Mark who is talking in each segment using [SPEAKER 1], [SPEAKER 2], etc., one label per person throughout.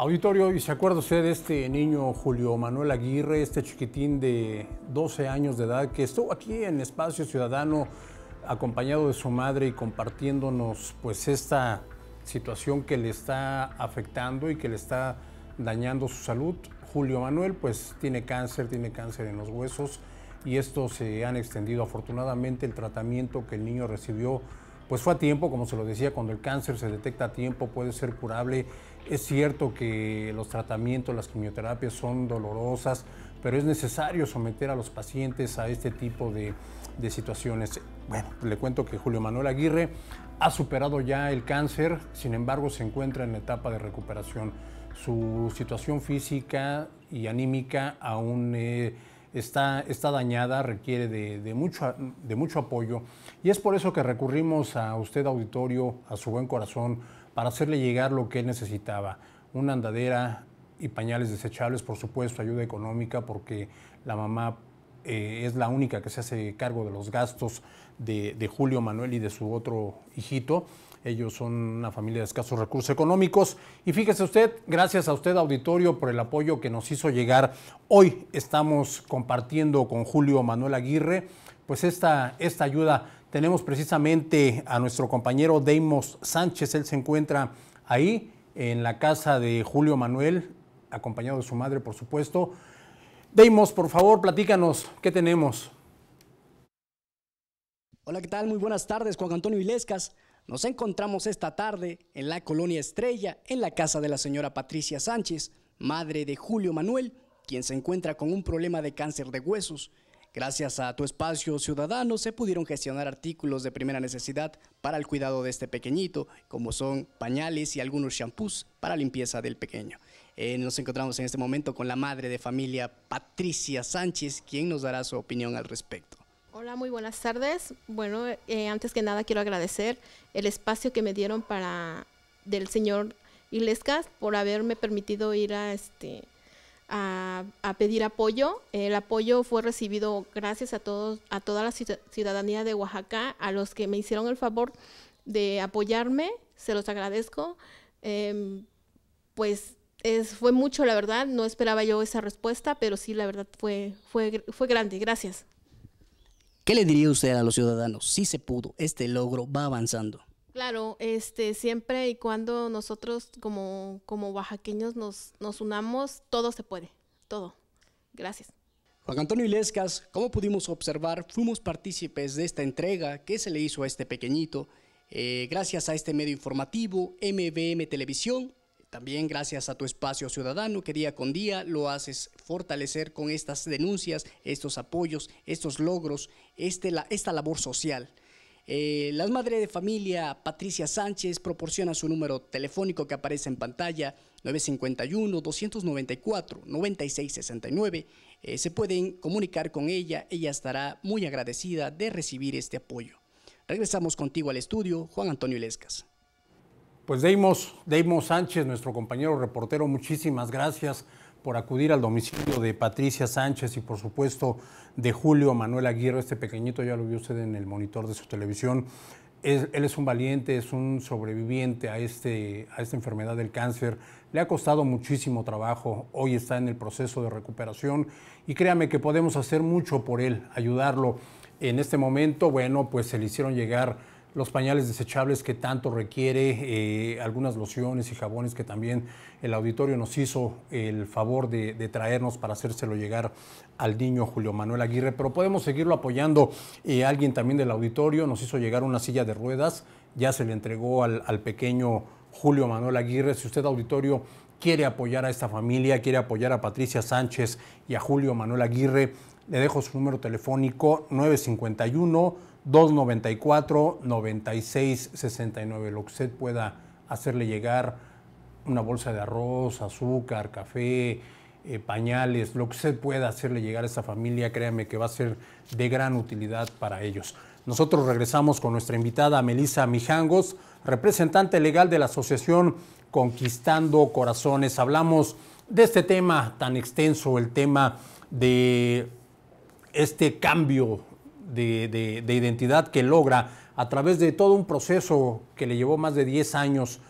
[SPEAKER 1] Auditorio, ¿y se acuerda usted de este niño Julio Manuel Aguirre, este chiquitín de 12 años de edad que estuvo aquí en Espacio Ciudadano acompañado de su madre y compartiéndonos pues esta situación que le está afectando y que le está dañando su salud? Julio Manuel pues tiene cáncer, tiene cáncer en los huesos y esto se han extendido afortunadamente el tratamiento que el niño recibió pues fue a tiempo, como se lo decía, cuando el cáncer se detecta a tiempo puede ser curable. Es cierto que los tratamientos, las quimioterapias son dolorosas, pero es necesario someter a los pacientes a este tipo de, situaciones. Bueno, le cuento que Julio Manuel Aguirre ha superado ya el cáncer, sin embargo se encuentra en etapa de recuperación. Su situación física y anímica aún... Eh, está, dañada, requiere de, mucho, apoyo. Y es por eso que recurrimos a usted, auditorio, a su buen corazón, para hacerle llegar lo que necesitaba. Una andadera y pañales desechables, por supuesto, ayuda económica, porque la mamá eh, es la única que se hace cargo de los gastos de Julio Manuel y de su otro hijito ellos son una familia de escasos recursos económicos. Y fíjese usted, gracias a usted, auditorio, por el apoyo que nos hizo llegar. Hoy estamos compartiendo con Julio Manuel Aguirre, pues esta, esta ayuda. Tenemos precisamente a nuestro compañero Deimos Sánchez. Él se encuentra ahí en la casa de Julio Manuel, acompañado de su madre, por supuesto. Deimos, por favor, platícanos, ¿qué tenemos?
[SPEAKER 2] Hola, ¿qué tal? Muy buenas tardes, Juan Antonio Vilescas. Nos encontramos esta tarde en la colonia Estrella, en la casa de la señora Patricia Sánchez, madre de Julio Manuel, quien se encuentra con un problema de cáncer de huesos. Gracias a tu espacio ciudadano se pudieron gestionar artículos de primera necesidad para el cuidado de este pequeñito, como son pañales y algunos champús para limpieza del pequeño. Eh, nos encontramos en este momento con la madre de familia Patricia Sánchez, quien nos dará su opinión al respecto.
[SPEAKER 3] Hola, muy buenas tardes. Bueno, eh, antes que nada quiero agradecer el espacio que me dieron para del señor Ilescas por haberme permitido ir a este a, pedir apoyo. El apoyo fue recibido gracias a todos, a toda la ciudadanía de Oaxaca, a los que me hicieron el favor de apoyarme, se los agradezco. Em, pues es, fue mucho, la verdad, no esperaba yo esa respuesta, pero sí, la verdad fue, fue, fue grande. Gracias.
[SPEAKER 2] ¿Qué le diría usted a los ciudadanos? Si se pudo, este logro va avanzando.
[SPEAKER 3] Claro, este, siempre y cuando nosotros como, como oaxaqueños nos, unamos, todo se puede, todo. Gracias.
[SPEAKER 2] Juan Antonio Ilescas, como pudimos observar, fuimos partícipes de esta entrega que se le hizo a este pequeñito. Eh, gracias a este medio informativo, MBM Televisión, también gracias a tu espacio ciudadano que día con día lo haces fortalecer con estas denuncias, estos apoyos, estos logros, este esta labor social. Eh, la madre de familia Patricia Sánchez proporciona su número telefónico que aparece en pantalla 951-294-9669. Eh, se pueden comunicar con ella, ella estará muy agradecida de recibir este apoyo. Regresamos contigo al estudio, Juan Antonio Ilescas.
[SPEAKER 1] Pues Deimos, Deimos Sánchez, nuestro compañero reportero, muchísimas gracias por acudir al domicilio de Patricia Sánchez y por supuesto de Julio Manuel Aguirre, este pequeñito ya lo vio usted en el monitor de su televisión. él es un valiente, es un sobreviviente a, este, a esta enfermedad del cáncer. Le ha costado muchísimo trabajo, hoy está en el proceso de recuperación y créame que podemos hacer mucho por él, ayudarlo. En este momento, bueno, pues se le hicieron llegar los pañales desechables que tanto requiere, eh, algunas lociones y jabones que también el auditorio nos hizo el favor de, traernos para hacérselo llegar al niño Julio Manuel Aguirre. Pero podemos seguirlo apoyando. Eh, alguien también del auditorio nos hizo llegar una silla de ruedas, ya se le entregó al, al pequeño Julio Manuel Aguirre. Si usted auditorio quiere apoyar a esta familia, quiere apoyar a Patricia Sánchez y a Julio Manuel Aguirre, le dejo su número telefónico 951. 294-9669, lo que usted pueda hacerle llegar, una bolsa de arroz, azúcar, café, eh, pañales, lo que usted pueda hacerle llegar a esa familia, créanme que va a ser de gran utilidad para ellos. Nosotros regresamos con nuestra invitada Melisa Mijangos, representante legal de la Asociación Conquistando Corazones. Hablamos de este tema tan extenso, el tema de este cambio de, identidad que logra a través de todo un proceso que le llevó más de 10 años,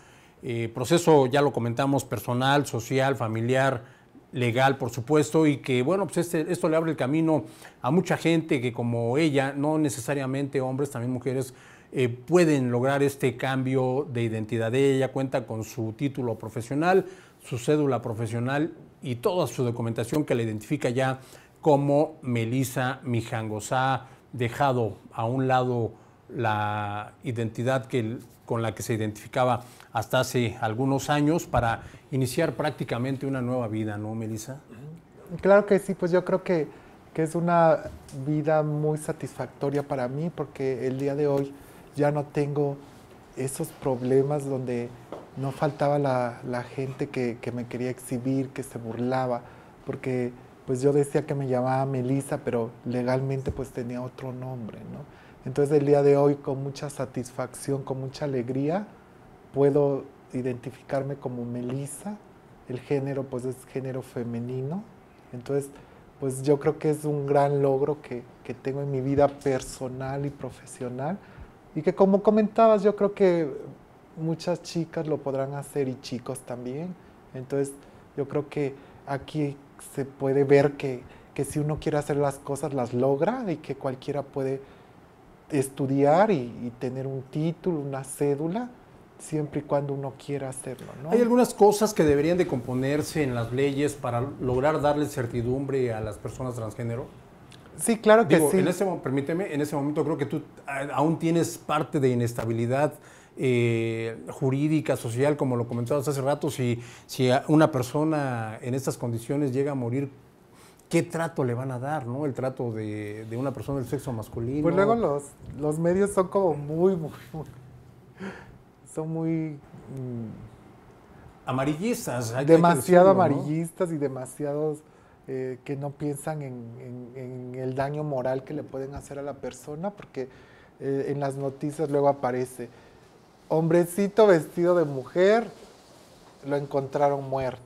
[SPEAKER 1] eh, proceso, ya lo comentamos, personal, social, familiar, legal, por supuesto, y que, bueno, pues este, esto le abre el camino a mucha gente que como ella, no necesariamente hombres, también mujeres, eh, pueden lograr este cambio de identidad. Ella cuenta con su título profesional, su cédula profesional y toda su documentación que la identifica ya como Melisa Mijangosá dejado a un lado la identidad que, con la que se identificaba hasta hace algunos años para iniciar prácticamente una nueva vida, ¿no, Melissa?
[SPEAKER 3] Claro que sí, pues yo creo que, es una vida muy satisfactoria para mí porque el día de hoy ya no tengo esos problemas donde no faltaba la, gente que me quería exhibir, que se burlaba, porque pues yo decía que me llamaba Melissa, pero legalmente pues tenía otro nombre, Entonces el día de hoy con mucha satisfacción, con mucha alegría, puedo identificarme como Melissa, el género pues es género femenino, entonces pues yo creo que es un gran logro que, que tengo en mi vida personal y profesional y que como comentabas yo creo que muchas chicas lo podrán hacer y chicos también, entonces yo creo que aquí se puede ver que, que si uno quiere hacer las cosas, las logra y que cualquiera puede estudiar y, tener un título, una cédula, siempre y cuando uno quiera hacerlo. Hay
[SPEAKER 1] algunas cosas que deberían de componerse en las leyes para lograr darle certidumbre a las personas transgénero. Sí, claro que sí. permíteme, en ese momento creo que tú aún tienes parte de inestabilidad eh, jurídica, social, como lo comentabas hace rato, si, si una persona en estas condiciones llega a morir, ¿qué trato le van a dar, no? El trato de, una persona del sexo masculino. Pues luego
[SPEAKER 3] los, medios son como muy, muy, muy son muy... Mm,
[SPEAKER 1] amarillistas. demasiado
[SPEAKER 3] amarillistas y demasiados... Eh, que no piensan en, el daño moral que le pueden hacer a la persona, porque eh, en las noticias luego aparece, Hombrecito vestido de mujer lo encontraron muerto.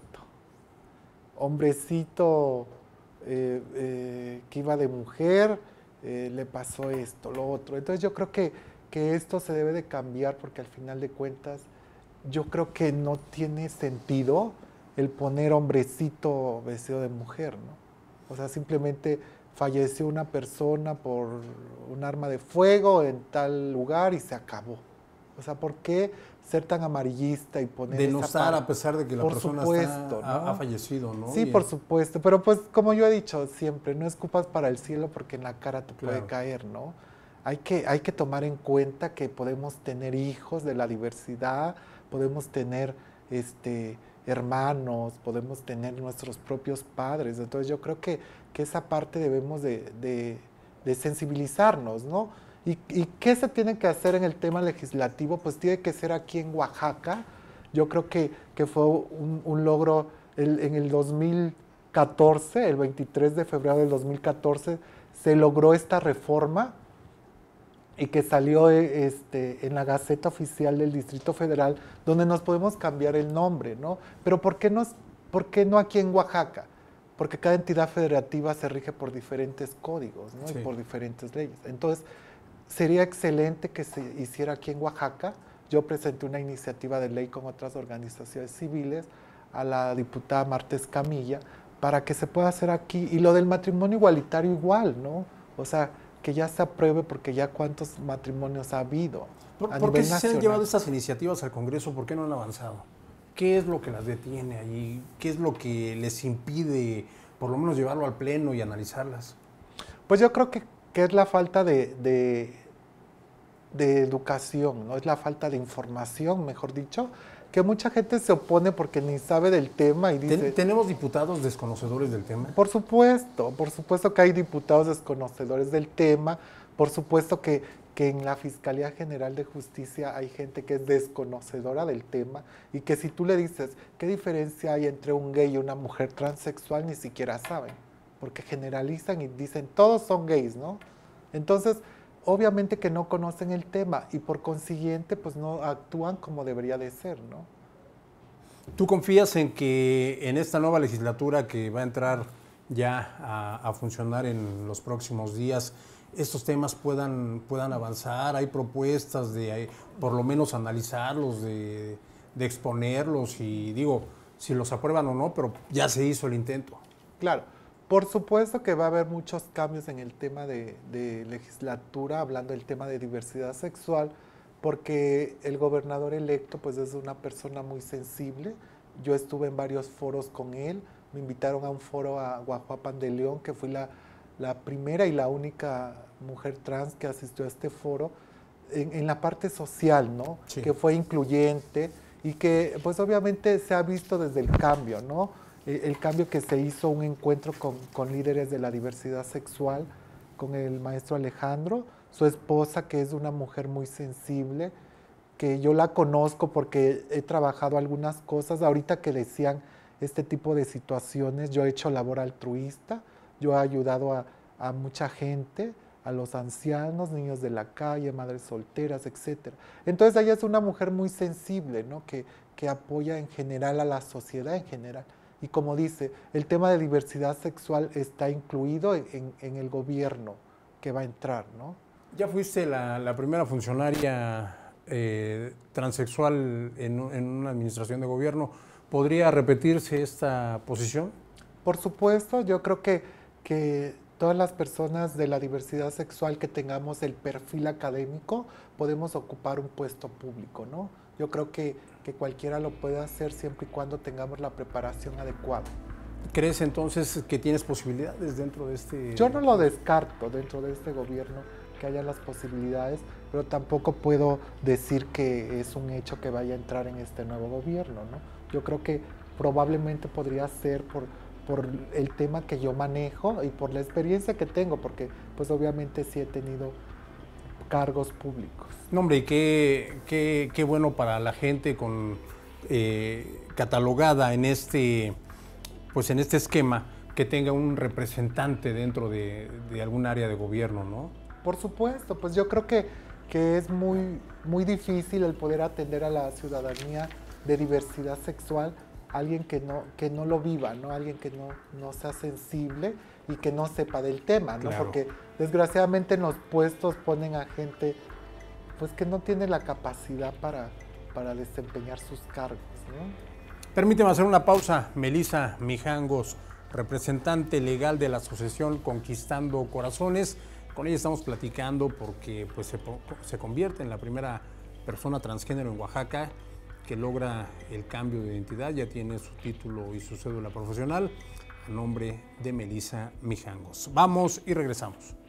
[SPEAKER 3] Hombrecito eh, eh, que iba de mujer eh, le pasó esto, lo otro. Entonces yo creo que, que esto se debe de cambiar porque al final de cuentas yo creo que no tiene sentido el poner hombrecito vestido de mujer, ¿no? O sea, simplemente falleció una persona por un arma de fuego en tal lugar y se acabó. O sea, ¿por qué ser tan amarillista y poner... Denostar a pesar de que la persona ha,
[SPEAKER 1] fallecido, ¿no? Sí, por
[SPEAKER 3] supuesto. Pero pues como yo he dicho siempre, no escupas para el cielo porque en la cara te puede caer, ¿no? Hay que, hay que tomar en cuenta que podemos tener hijos de la diversidad, podemos tener este, hermanos, podemos tener nuestros propios padres. Entonces yo creo que, que esa parte debemos de sensibilizarnos, ¿no? ¿Y, qué se tiene que hacer en el tema legislativo? Pues tiene que ser aquí en Oaxaca. Yo creo que, que fue un, logro en el 2014, el 23 de febrero del 2014, se logró esta reforma y que salió eh, este, en la Gaceta Oficial del Distrito Federal, donde nos podemos cambiar el nombre, ¿no? Pero ¿por qué, por qué no aquí en Oaxaca? Porque cada entidad federativa se rige por diferentes códigos y por diferentes leyes. Entonces, Sería excelente que se hiciera aquí en Oaxaca. Yo presenté una iniciativa de ley con otras organizaciones civiles a la diputada Martes Camilla para que se pueda hacer aquí. Y lo del matrimonio igualitario igual, ¿no? O sea, que ya se apruebe porque ya cuántos matrimonios ha habido. ¿Por, qué se han llevado
[SPEAKER 1] estas iniciativas al Congreso? ¿Por qué no han avanzado? ¿Qué es lo que las detiene ahí? ¿Qué es lo que les impide por lo menos llevarlo al Pleno y analizarlas? Pues yo creo que que es la falta de, de, educación? ¿no?
[SPEAKER 3] Es la falta de información, mejor dicho, que mucha gente se opone porque ni sabe del tema y dice... ¿Tenemos diputados desconocedores del tema? Por supuesto, por supuesto que hay diputados desconocedores del tema, por supuesto que, que en la Fiscalía General de Justicia hay gente que es desconocedora del tema y que si tú le dices qué diferencia hay entre un gay y una mujer transexual, ni siquiera saben porque generalizan y dicen todos son gays, ¿no? Entonces, obviamente que no conocen el tema y por consiguiente, pues no actúan como debería de ser, ¿no?
[SPEAKER 1] ¿Tú confías en que en esta nueva legislatura que va a entrar ya a, funcionar en los próximos días, estos temas puedan, puedan avanzar? ¿Hay propuestas de por lo menos analizarlos, de exponerlos? Y digo, si los aprueban o no, pero ya se hizo el intento.
[SPEAKER 3] Claro, por supuesto que va a haber muchos cambios en el tema de, legislatura, hablando del tema de diversidad sexual, porque el gobernador electo pues es una persona muy sensible. Yo estuve en varios foros con él, me invitaron a un foro a Guajuapan de León, que fui la, primera y la única mujer trans que asistió a este foro, en, la parte social, ¿no? Que fue incluyente y que pues obviamente se ha visto desde el cambio, ¿no? Eh, el cambio que se hizo, un encuentro con, líderes de la diversidad sexual, con el maestro Alejandro, su esposa, que es una mujer muy sensible, que yo la conozco porque he trabajado algunas cosas. Ahorita que decían este tipo de situaciones, yo he hecho labor altruista, yo he ayudado a, mucha gente, a los ancianos, niños de la calle, madres solteras, etc. Entonces ella es una mujer muy sensible, ¿no? que, que apoya en general a la sociedad en general. Y como dice, el tema de diversidad sexual está incluido en, el gobierno que va a entrar, ¿no?
[SPEAKER 1] Ya fuiste la, primera funcionaria eh, transexual en, una administración de gobierno. ¿Podría repetirse esta posición? Por supuesto, yo creo que, que todas las personas
[SPEAKER 3] de la diversidad sexual que tengamos el perfil académico podemos ocupar un puesto público, ¿no? Yo creo que, que cualquiera lo puede hacer siempre y cuando tengamos la preparación adecuada.
[SPEAKER 1] ¿Crees entonces que tienes posibilidades
[SPEAKER 3] dentro de este...? Yo
[SPEAKER 1] no lo descarto
[SPEAKER 3] dentro de este gobierno, que haya las posibilidades, pero tampoco puedo decir que es un hecho que vaya a entrar en este nuevo gobierno, ¿no? Yo creo que probablemente podría ser por, por el tema que yo manejo y por la experiencia que tengo, porque pues obviamente sí he tenido cargos públicos.
[SPEAKER 1] No, hombre, y qué, qué, qué bueno para la gente con eh, catalogada en este, pues en este esquema que tenga un representante dentro de, de algún área de gobierno, ¿no?
[SPEAKER 3] Por supuesto, pues yo creo que, que es muy, muy difícil el poder atender a la ciudadanía de diversidad sexual alguien que no, que no lo viva, ¿no? Alguien que no, sea sensible y que no sepa del tema, ¿no? Porque desgraciadamente en los puestos ponen a gente pues que no tiene la capacidad para, para desempeñar sus cargos, ¿no?
[SPEAKER 1] Permíteme hacer una pausa. Melisa Mijangos, representante legal de la asociación Conquistando Corazones. Con ella estamos platicando porque pues, se, se convierte en la primera persona transgénero en Oaxaca que logra el cambio de identidad, ya tiene su título y su cédula profesional a nombre de Melissa Mijangos. Vamos y regresamos.